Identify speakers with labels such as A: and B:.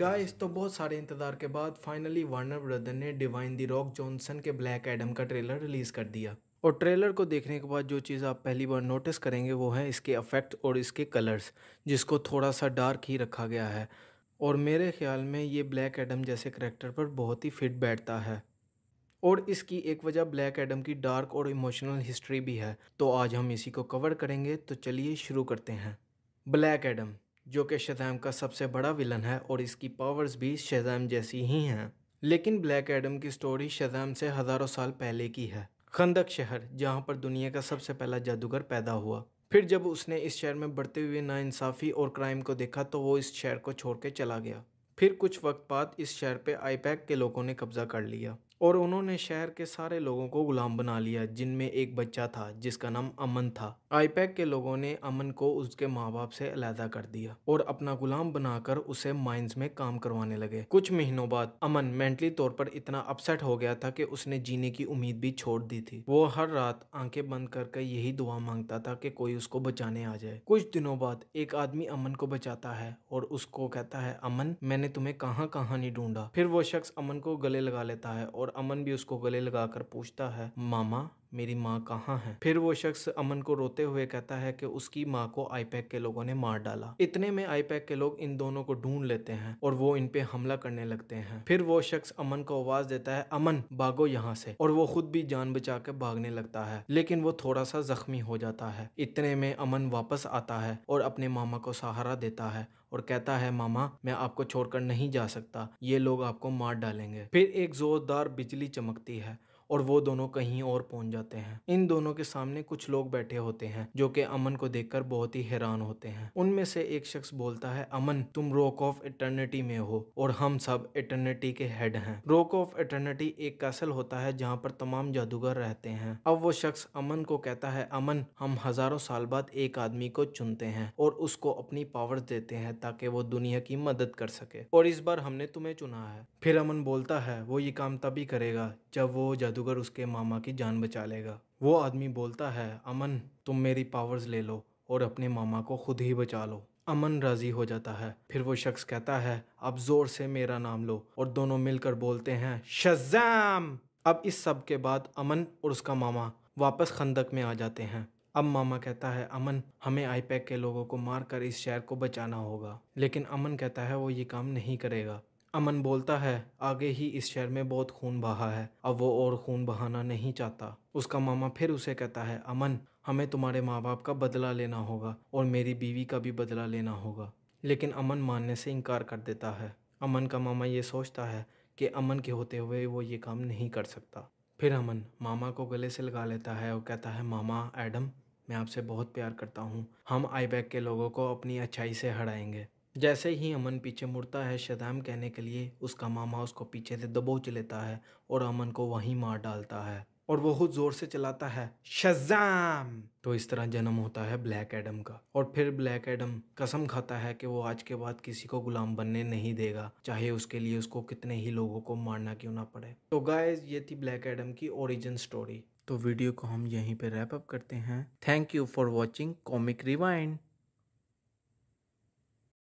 A: गाय इस तो बहुत सारे इंतजार के बाद फाइनली वार्नर ब्रदर ने डिवाइन दी रॉक जॉनसन के ब्लैक एडम का ट्रेलर रिलीज कर दिया और ट्रेलर को देखने के बाद जो चीज़ आप पहली बार नोटिस करेंगे वो है इसके अफेक्ट और इसके कलर्स जिसको थोड़ा सा डार्क ही रखा गया है और मेरे ख्याल में ये ब्लैक एडम जैसे करेक्टर पर बहुत ही फिट बैठता है और इसकी एक वजह ब्लैक एडम की डार्क और इमोशनल हिस्ट्री भी है तो आज हम इसी को कवर करेंगे तो चलिए शुरू करते हैं ब्लैक एडम जो कि शजैम का सबसे बड़ा विलन है और इसकी पावर्स भी शजैम जैसी ही हैं लेकिन ब्लैक एडम की स्टोरी शजैम से हज़ारों साल पहले की है खंदक शहर जहाँ पर दुनिया का सबसे पहला जादूगर पैदा हुआ फिर जब उसने इस शहर में बढ़ते हुए नाइंसाफ़ी और क्राइम को देखा तो वो इस शहर को छोड़ के चला गया फिर कुछ वक्त बाद इस शहर पे आईपैक के लोगों ने कब्ज़ा कर लिया और उन्होंने शहर के सारे लोगों को गुलाम बना लिया जिनमें एक बच्चा था जिसका नाम अमन था आईपैक के लोगों ने अमन को उसके माँ बाप से अलहदा कर दिया और अपना गुलाम बनाकर उसे माइंस में काम करवाने लगे कुछ महीनों बाद अमन मेंटली तौर पर इतना अपसेट हो गया था कि उसने जीने की उम्मीद भी छोड़ दी थी वो हर रात आंखें बंद करके यही दुआ मांगता था कि कोई उसको बचाने आ जाए कुछ दिनों बाद एक आदमी अमन को बचाता है और उसको कहता है अमन मैंने तुम्हें कहाँ कहाँ नहीं ढूंढा फिर वो शख्स अमन को गले लगा लेता है और और अमन भी उसको गले लगाकर पूछता है मामा मेरी माँ कहाँ है फिर वो शख्स अमन को रोते हुए कहता है कि उसकी माँ को आईपैक के लोगों ने मार डाला इतने में आईपैक के लोग इन दोनों को ढूंढ लेते हैं और वो इन पे हमला करने लगते हैं फिर वो शख्स अमन को आवाज देता है अमन भागो यहाँ से और वो खुद भी जान बचा के भागने लगता है लेकिन वो थोड़ा सा जख्मी हो जाता है इतने में अमन वापस आता है और अपने मामा को सहारा देता है और कहता है मामा मैं आपको छोड़कर नहीं जा सकता ये लोग आपको मार डालेंगे फिर एक जोरदार बिजली चमकती है और वो दोनों कहीं और पहुंच जाते हैं इन दोनों के सामने कुछ लोग बैठे होते हैं जो कि अमन को देखकर बहुत ही हैरान होते हैं उनमें से एक शख्स बोलता है अमन तुम रोक ऑफ इटर्निटी में हो और हम सब इटर्निटी के हेड हैं रोक ऑफ इटर्निटी एक कैसल होता है जहाँ पर तमाम जादूगर रहते हैं अब वो शख्स अमन को कहता है अमन हम हजारों साल बाद एक आदमी को चुनते हैं और उसको अपनी पावर देते हैं ताकि वो दुनिया की मदद कर सके और इस बार हमने तुम्हें चुना है फिर अमन बोलता है वो ये काम तभी करेगा जब वो जादू जादूगर उसके मामा की जान बचा लेगा वो आदमी बोलता है अमन तुम मेरी पावर्स ले लो और अपने मामा को खुद ही बचा लो अमन राजी हो जाता है फिर वो शख्स कहता है अब जोर से मेरा नाम लो और दोनों मिलकर बोलते हैं शजाम अब इस सब के बाद अमन और उसका मामा वापस खंदक में आ जाते हैं अब मामा कहता है अमन हमें आईपैक के लोगों को मारकर इस शहर को बचाना होगा लेकिन अमन कहता है वो ये काम नहीं करेगा अमन बोलता है आगे ही इस शहर में बहुत खून बहा है अब वो और खून बहाना नहीं चाहता उसका मामा फिर उसे कहता है अमन हमें तुम्हारे माँ बाप का बदला लेना होगा और मेरी बीवी का भी बदला लेना होगा लेकिन अमन मानने से इनकार कर देता है अमन का मामा ये सोचता है कि अमन के होते हुए वो ये काम नहीं कर सकता फिर अमन मामा को गले से लगा लेता है और कहता है मामा एडम मैं आपसे बहुत प्यार करता हूँ हम आई के लोगों को अपनी अच्छाई से हराएंगे जैसे ही अमन पीछे मुड़ता है शदाम कहने के लिए उसका मामा उसको पीछे से दबोच लेता है और अमन को वहीं मार डालता है और बहुत जोर से चलाता है शजाम तो इस तरह जन्म होता है ब्लैक एडम का और फिर ब्लैक एडम कसम खाता है कि वो आज के बाद किसी को गुलाम बनने नहीं देगा चाहे उसके लिए उसको कितने ही लोगों को मारना क्यों ना पड़े तो गाइस ये थी ब्लैक एडम की ओरिजिन स्टोरी तो वीडियो को हम यहीं पे रैप अप करते हैं thank you for watching comic rewind